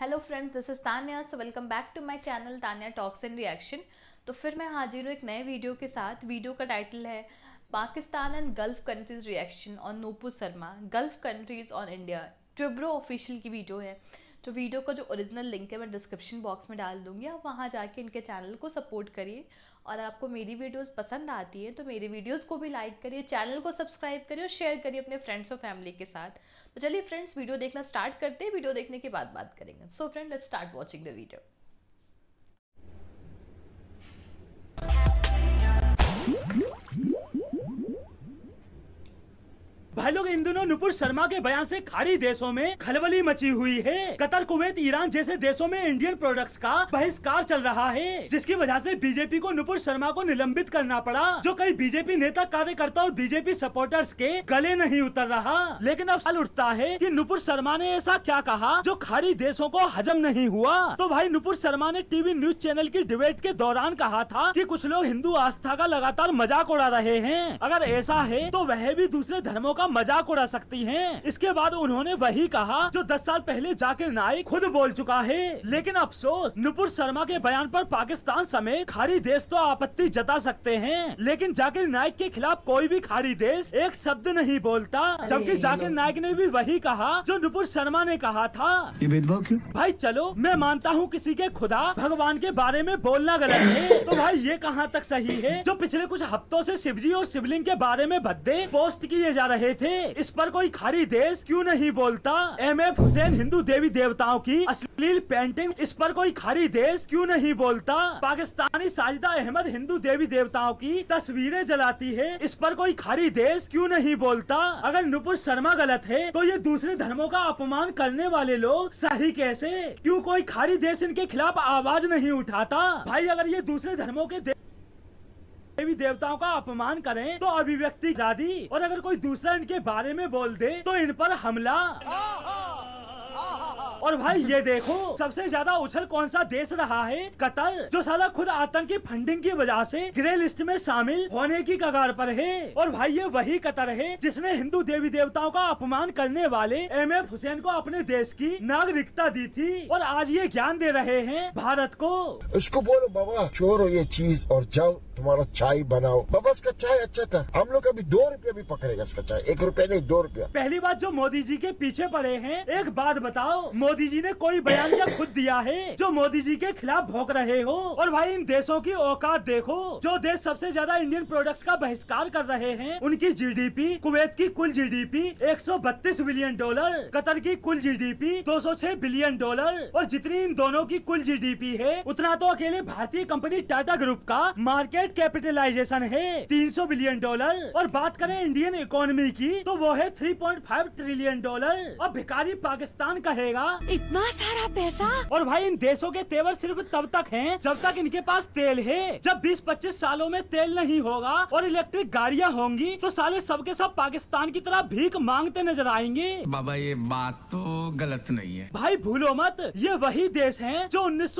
Hello friends this is Tania so welcome back to my channel Tania talks and reaction तो फिर मैं हाजिर हूँ एक नए वीडियो के साथ वीडियो का टाइटल है Pakistan and Gulf countries reaction on Nupur Sharma Gulf countries on India ट्रिब्रो ऑफिशियल की वीडियो है तो वीडियो का जो ओरिजिनल लिंक है मैं डिस्क्रिप्शन बॉक्स में डाल दूँगी आप वहाँ जाके इनके चैनल को सपोर्ट करिए और आपको मेरी वीडियोस पसंद आती है तो मेरी वीडियोस को भी लाइक करिए चैनल को सब्सक्राइब करिए और शेयर करिए अपने फ्रेंड्स और फैमिली के साथ तो चलिए फ्रेंड्स वीडियो देखना स्टार्ट करते हैं वीडियो देखने के बाद बात करेंगे so friend let's start watching the video लोग इन दिनों नुपुर शर्मा के बयान से खाड़ी देशों में खलबली मची हुई है कतर कुवैत ईरान जैसे देशों में इंडियन प्रोडक्ट्स का बहिष्कार चल रहा है जिसकी वजह से बीजेपी को नुपुर शर्मा को निलंबित करना पड़ा जो कई बीजेपी नेता कार्यकर्ता और बीजेपी सपोर्टर्स के गले नहीं उतर रहा लेकिन अब सवाल उठता है की नुपुर शर्मा ने ऐसा क्या कहा जो खाड़ी देशों को हजम नहीं हुआ तो भाई नुपुर शर्मा ने टीवी न्यूज चैनल की डिबेट के दौरान कहा था की कुछ लोग हिंदू आस्था का लगातार मजाक उड़ा रहे हैं अगर ऐसा है तो वह भी दूसरे धर्मों का मजाक उड़ा सकती हैं। इसके बाद उन्होंने वही कहा जो 10 साल पहले जाकिर नाइक खुद बोल चुका है लेकिन अफसोस नुपुर शर्मा के बयान पर पाकिस्तान समेत खाड़ी देश तो आपत्ति जता सकते हैं लेकिन जाकिर नाइक के खिलाफ कोई भी खाड़ी देश एक शब्द नहीं बोलता जबकि जाकिर नाइक ने भी वही कहा जो नुपुर शर्मा ने कहा था भेदभाव क्यों भाई चलो मैं मानता हूँ किसी के खुदा भगवान के बारे में बोलना गलत है तो भाई ये कहाँ तक सही है जो पिछले कुछ हफ्तों से शिवजी और शिवलिंग के बारे में भद्दे पोस्ट किए जा रहे थे थे इस पर कोई खारी देश क्यों नहीं बोलता एम एफ हुसैन हिंदू देवी देवताओं की अश्लील पेंटिंग इस पर कोई खारी देश क्यों नहीं बोलता पाकिस्तानी साजिदा अहमद हिंदू देवी देवताओं की तस्वीरें जलाती है इस पर कोई खारी देश क्यों नहीं बोलता अगर नुपुर शर्मा गलत है तो ये दूसरे धर्मों का अपमान करने वाले लोग सही कैसे क्यों कोई खारी देश इनके खिलाफ आवाज नहीं उठाता भाई अगर ये दूसरे धर्मों के देवी देवताओं का अपमान करें तो अभिव्यक्ति जादी और अगर कोई दूसरा इनके बारे में बोल दे तो इन पर हमला और भाई ये देखो सबसे ज्यादा उछल कौन सा देश रहा है कतर जो साला खुद आतंकी फंडिंग की वजह से ग्रे लिस्ट में शामिल होने की कगार पर है और भाई ये वही कतर है जिसने हिंदू देवी देवताओं का अपमान करने वाले एम एफ हुसैन को अपने देश की नागरिकता दी थी और आज ये ज्ञान दे रहे हैं भारत को इसको बोलो बाबा छोड़ो ये चीज और जाओ तुम्हारा चाय बनाओ बाबा इसका चाय अच्छा था हम लोग अभी दो रुपया भी पकड़ेगा इसका चाय एक रुपया नहीं दो रुपया पहली बात जो मोदी जी के पीछे पड़े हैं एक बात बताओ मोदी जी ने कोई बयान या खुद दिया है जो मोदी जी के खिलाफ भोग रहे हो और भाई इन देशों की औकात देखो जो देश सबसे ज्यादा इंडियन प्रोडक्ट का बहिष्कार कर रहे हैं उनकी पी कुवैत की कुल सौ बत्तीस बिलियन डॉलर कतर की कुल सौ छह बिलियन डॉलर और जितनी इन दोनों की कुल पी है उतना तो अकेले भारतीय कंपनी टाटा ग्रुप का मार्केट मार्केट कैपिटलाइजेशन है 300 बिलियन डॉलर और बात करें इंडियन इकोनॉमी की तो वो है 3.5 ट्रिलियन डॉलर और भिखारी पाकिस्तान कहेगा इतना सारा पैसा और भाई इन देशों के तेवर सिर्फ तब तक है जब तक इनके पास तेल है जब बीस पच्चीस सालों में तेल नहीं होगा और इलेक्ट्रिक गाड़ियाँ होंगी तो साले सबके सब पाकिस्तान की तरह भीख मांगते नजर आएंगे बाबा ये बात तो गलत नहीं है भाई भूलो मत ये वही देश है जो उन्नीस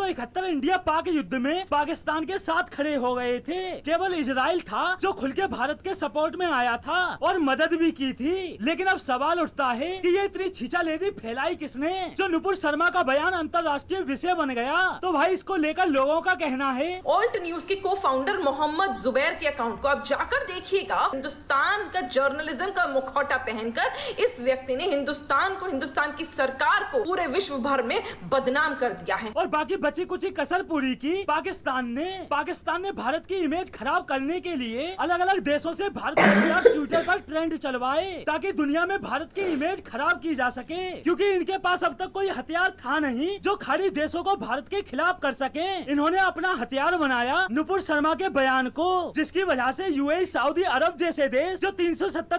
इंडिया पाक युद्ध में पाकिस्तान के साथ खड़े हो गए थे थे केवल इसराइल था जो खुल के भारत के सपोर्ट में आया था और मदद भी की थी लेकिन अब सवाल उठता है कि ये इतनी छींचा लेदी फैलाई किसने जो नुपुर शर्मा का बयान अंतर्राष्ट्रीय विषय बन गया तो भाई इसको लेकर लोगों का कहना है ऑल्ट न्यूज के को फाउंडर मोहम्मद जुबैर के अकाउंट को आप जाकर देखिएगा हिंदुस्तान का जर्नलिज्म का मुखौटा पहनकर इस व्यक्ति ने हिंदुस्तान को हिंदुस्तान की सरकार को पूरे विश्व भर में बदनाम कर दिया है और बाकी बची कुछ कसर पूरी की पाकिस्तान ने पाकिस्तान ने भारत की इमेज खराब करने के लिए अलग अलग देशों से भारत के खिलाफ ट्विटर पर ट्रेंड चलवाए ताकि दुनिया में भारत की इमेज खराब की जा सके क्योंकि इनके पास अब तक कोई हथियार था नहीं जो खाली देशों को भारत के खिलाफ कर सके इन्होंने अपना हथियार बनाया नुपुर शर्मा के बयान को जिसकी वजह ऐसी यू सऊदी अरब जैसे देश जो तीन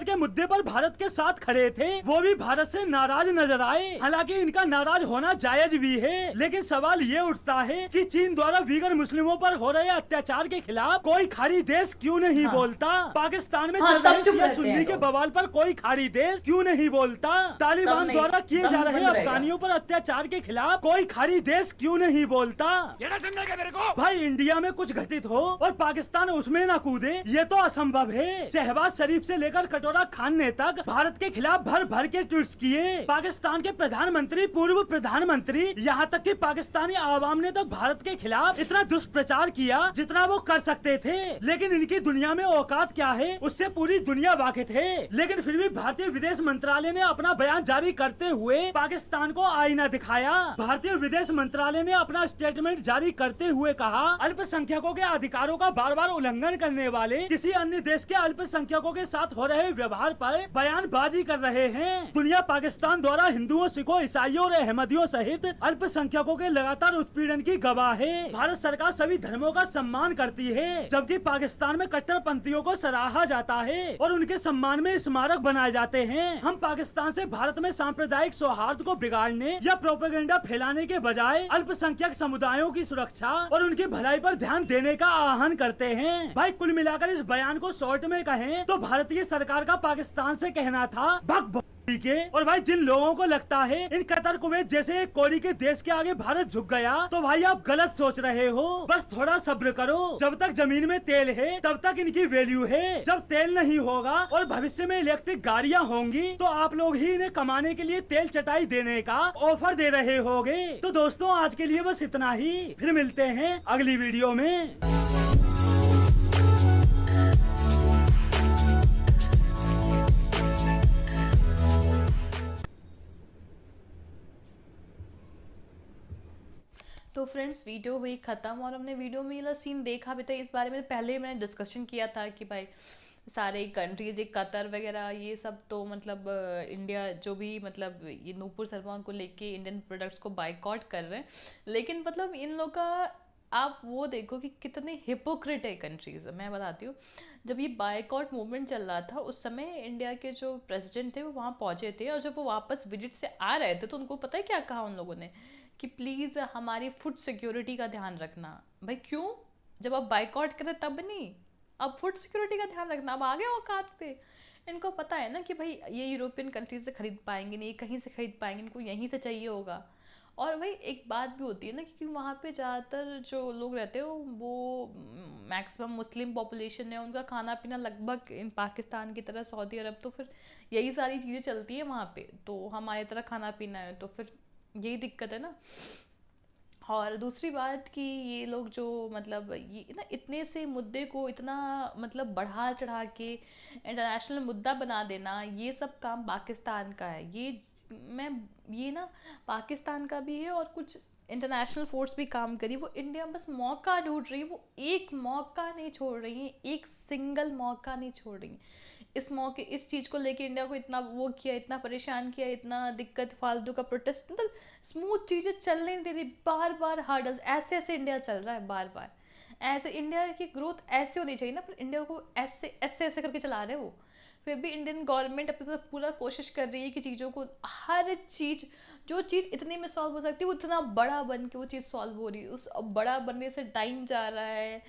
के मुद्दे आरोप भारत के साथ खड़े थे वो भी भारत ऐसी नाराज नजर आए हालाँकि इनका नाराज होना जायज भी है लेकिन सवाल ये उठता है की चीन द्वारा वीगर मुस्लिमों आरोप हो रहे अत्याचार के खिलाफ साहब कोई खारी देश क्यों नहीं हाँ। बोलता पाकिस्तान में हाँ, चल रहे सुन्नी के बवाल पर कोई खारी देश क्यों नहीं बोलता तालिबान द्वारा किए जा रहे अफगानियों पर अत्याचार के खिलाफ कोई खारी देश क्यों नहीं बोलता भाई इंडिया में कुछ घटित हो और पाकिस्तान उसमें न कूदे ये तो असंभव है शहबाज शरीफ ऐसी लेकर कटोरा खान ने तक भारत के खिलाफ भर भर के ट्वीट किए पाकिस्तान के प्रधानमंत्री पूर्व प्रधानमंत्री यहाँ तक की पाकिस्तानी आवाम ने तक तो भारत के खिलाफ इतना दुष्प्रचार किया जितना वो कर सकते सकते थे लेकिन इनकी दुनिया में औकात क्या है उससे पूरी दुनिया वाकिफ है लेकिन फिर भी भारतीय विदेश मंत्रालय ने अपना बयान जारी करते हुए पाकिस्तान को आईना दिखाया भारतीय विदेश मंत्रालय ने अपना स्टेटमेंट जारी करते हुए कहा अल्पसंख्यकों के अधिकारों का बार बार उल्लंघन करने वाले किसी अन्य देश के अल्पसंख्यकों के साथ हो रहे व्यवहार पर बयानबाजी कर रहे हैं दुनिया पाकिस्तान द्वारा हिंदुओं सिखों ईसाइयों और अहमदियों सहित अल्पसंख्यकों के लगातार उत्पीड़न की गवाह है भारत सरकार सभी धर्मों का सम्मान करती है है जबकि पाकिस्तान में कट्टरपंथियों को सराहा जाता है और उनके सम्मान में स्मारक बनाए जाते हैं हम पाकिस्तान से भारत में सांप्रदायिक सौहार्द को बिगाड़ने या प्रोपेगेंडा फैलाने के बजाय अल्पसंख्यक समुदायों की सुरक्षा और उनकी भलाई पर ध्यान देने का आह्वान करते हैं भाई कुल मिलाकर इस बयान को शॉर्ट में कहें तो भारतीय सरकार का पाकिस्तान से कहना था भग ठीक है और भाई जिन लोगों को लगता है इन कतर कुवैत जैसे कोरी के देश के आगे भारत झुक गया तो भाई आप गलत सोच रहे हो बस थोड़ा सब्र करो जब तक जमीन में तेल है तब तक इनकी वैल्यू है जब तेल नहीं होगा और भविष्य में इलेक्ट्रिक गाड़ियाँ होंगी तो आप लोग ही इन्हें कमाने के लिए तेल चटाई देने का ऑफर दे रहे होगे तो दोस्तों आज के लिए बस इतना ही फिर मिलते हैं अगली वीडियो में तो फ्रेंड्स वीडियो हुई ख़त्म और हमने वीडियो में ये सीन देखा भी था इस बारे में पहले मैंने डिस्कशन किया था कि भाई सारे कंट्रीज एक कतर वगैरह ये सब तो मतलब इंडिया जो भी मतलब ये नूपुर सलमान को लेके इंडियन प्रोडक्ट्स को बाइकआउट कर रहे हैं लेकिन मतलब इन लोग का आप वो देखो कि कितने हिपोक्रेट है कंट्रीज़ मैं बताती हूँ जब ये बाइकआउट मूवमेंट चल रहा था उस समय इंडिया के जो प्रेसिडेंट थे वो वहाँ पहुँचे थे और जब वो वापस विजिट से आ रहे थे तो उनको पता है क्या कहा उन लोगों ने कि प्लीज़ हमारी फूड सिक्योरिटी का ध्यान रखना भाई क्यों जब आप बाइकआउट करें तब नहीं अब फूड सिक्योरिटी का ध्यान रखना अब आ गए औकात पे इनको पता है ना कि भाई ये यूरोपियन कंट्रीज से ख़रीद पाएंगे नहीं कहीं से ख़रीद पाएंगे इनको यहीं से चाहिए होगा और भाई एक बात भी होती है ना क्योंकि वहाँ पे ज़्यादातर जो लोग रहते हो वो मैक्सिमम मुस्लिम पॉपुलेशन है उनका खाना पीना लगभग इन पाकिस्तान की तरह सऊदी अरब तो फिर यही सारी चीज़ें चलती है वहाँ पे तो हमारी तरह खाना पीना है तो फिर यही दिक्कत है ना और दूसरी बात कि ये लोग जो मतलब ये ना इतने से मुद्दे को इतना मतलब बढ़ा चढ़ा के इंटरनेशनल मुद्दा बना देना ये सब काम पाकिस्तान का है ये मैं ये ना पाकिस्तान का भी है और कुछ इंटरनेशनल फोर्स भी काम करी वो इंडिया बस मौका ढूंढ रही है वो एक मौका नहीं छोड़ रही है एक सिंगल मौका नहीं छोड़ रही है इस मौके इस चीज़ को लेके इंडिया को इतना वो किया इतना परेशान किया इतना दिक्कत फालतू का प्रोटेस्ट मतलब स्मूथ चीज़ें चलने नहीं दे रही बार बार हार्डल्स ऐसे ऐसे इंडिया चल रहा है बार बार ऐसे इंडिया की ग्रोथ ऐसे होनी चाहिए ना पर इंडिया को ऐसे ऐसे ऐसे करके चला रहे वो फिर भी इंडियन गवर्नमेंट अपनी तरफ पूरा कोशिश कर रही है कि चीज़ों को हर चीज़ जो चीज़ इतने में सॉल्व हो सकती है वो इतना बड़ा बन के वो चीज़ सॉल्व हो रही है उस बड़ा बनने से टाइम जा रहा है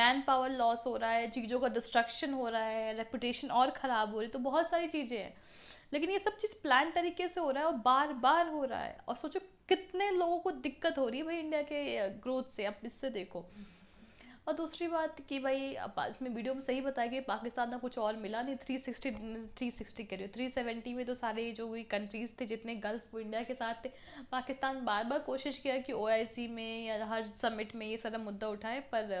मैन पावर लॉस हो रहा है चीज़ों का डिस्ट्रक्शन हो रहा है रेपुटेशन और ख़राब हो रही तो बहुत सारी चीज़ें हैं लेकिन ये सब चीज़ प्लान तरीके से हो रहा है और बार बार हो रहा है और सोचो कितने लोगों को दिक्कत हो रही है भाई इंडिया के ग्रोथ से आप इससे देखो और दूसरी बात कि भाई में वीडियो में सही बताया कि पाकिस्तान का कुछ और मिला नहीं थ्री सिक्सटी थ्री सिक्सटी कह रही हो थ्री सेवेंटी में तो सारे जो भी कंट्रीज़ थे जितने गल्फ वो इंडिया के साथ थे पाकिस्तान बार बार कोशिश किया कि ओ में या हर समिट में ये सारा मुद्दा उठाए पर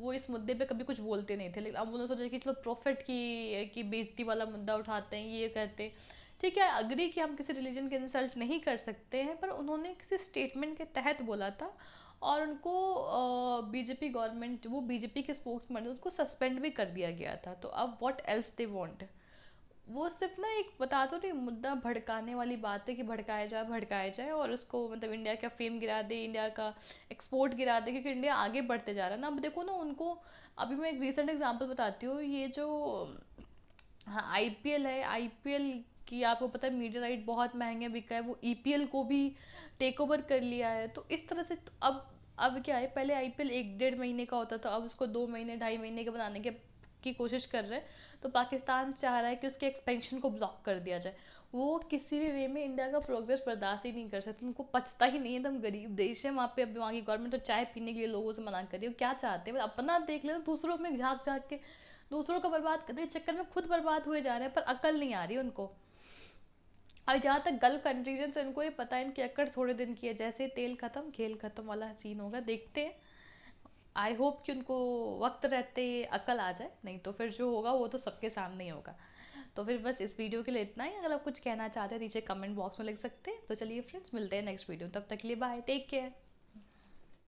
वो इस मुद्दे पे कभी कुछ बोलते नहीं थे लेकिन अब उन्होंने सोचा कि चलो प्रॉफिट की की बेजती वाला मुद्दा उठाते हैं ये कहते हैं ठीक है अग्री कि हम किसी रिलीजन के इंसल्ट नहीं कर सकते हैं पर उन्होंने किसी स्टेटमेंट के तहत बोला था और उनको बीजेपी गवर्नमेंट वो बीजेपी के स्पोक्स पर्सन उनको सस्पेंड भी कर दिया गया था तो अब व्हाट एल्स दे वॉन्ट वो सिर्फ ना एक बता दो तो नहीं मुद्दा भड़काने वाली बात है कि भड़काया जाए भड़काया जाए और उसको मतलब इंडिया का फेम गिरा दे इंडिया का एक्सपोर्ट गिरा दे क्योंकि इंडिया आगे बढ़ते जा रहा है ना अब देखो ना उनको अभी मैं एक रिसेंट एग्जांपल बताती हूँ ये जो हाँ आई है आई कि आपको पता है मीडिया राइट बहुत महंगे बिका है वो ई e को भी टेक ओवर कर लिया है तो इस तरह से तो अब अब क्या है पहले आई एक डेढ़ महीने का होता था अब उसको दो महीने ढाई महीने के बनाने के की कोशिश कर रहे हैं तो पाकिस्तान चाह रहा है कि उसके एक्सपेंशन को ब्लॉक कर दिया जाए वो किसी भी वे में इंडिया का प्रोग्रेस बर्दाश्त ही नहीं कर सकते उनको पचता ही नहीं है तो हम गरीब देश है वहाँ पे अब वहाँ की गवर्नमेंट तो चाय पीने के लिए लोगों से मना करिए क्या चाहते हैं अपना देख लेना दूसरों में झाँक झाँक के दूसरों को बर्बाद करने के चक्कर में खुद बर्बाद हुए जा रहे हैं पर अकल नहीं आ रही उनको अब हाँ, जहाँ तक गल्फ कंट्रीज है तो इनको ये पता है इनकी अक्कड़ थोड़े दिन की है जैसे तेल ख़त्म खेल ख़त्म वाला सीन होगा देखते हैं आई होप कि उनको वक्त रहते अकल आ जाए नहीं तो फिर जो होगा वो तो सबके सामने ही होगा तो फिर बस इस वीडियो के लिए इतना ही अगर आप कुछ कहना चाहते हैं नीचे कमेंट बॉक्स में लिख सकते हैं तो चलिए फ्रेंड्स मिलते हैं नेक्स्ट वीडियो तब तक के लिए बाय टेक केयर